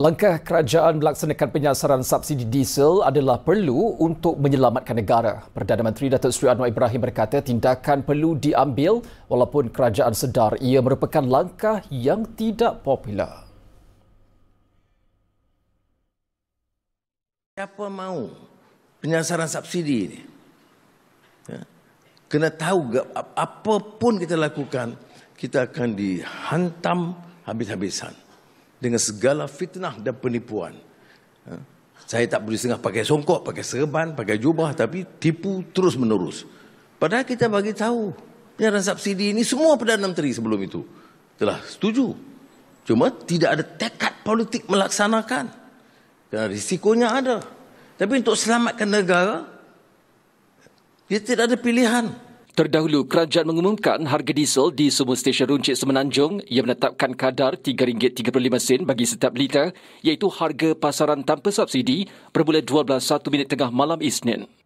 Langkah kerajaan melaksanakan penyasaran subsidi diesel adalah perlu untuk menyelamatkan negara. Perdana Menteri Datuk Seri Anwar Ibrahim berkata tindakan perlu diambil walaupun kerajaan sedar ia merupakan langkah yang tidak popular. Siapa mahu penyasaran subsidi ini? Ya. Kena tahu apa pun kita lakukan, kita akan dihantam habis-habisan dengan segala fitnah dan penipuan. Ha? Saya tak boleh setengah pakai songkok, pakai serban, pakai jubah tapi tipu terus menerus. Padahal kita bagi tahu penyaran subsidi ini semua Perdana Menteri sebelum itu telah setuju. Cuma tidak ada tekad politik melaksanakan. Dan risikonya ada. Tapi untuk selamatkan negara, dia tidak ada pilihan. Terdahulu, kerajaan mengumumkan harga diesel di semua stesen runcit Semenanjung yang menetapkan kadar RM3.35 sen bagi setiap liter iaitu harga pasaran tanpa subsidi bermula 12.01 minit tengah malam Isnin.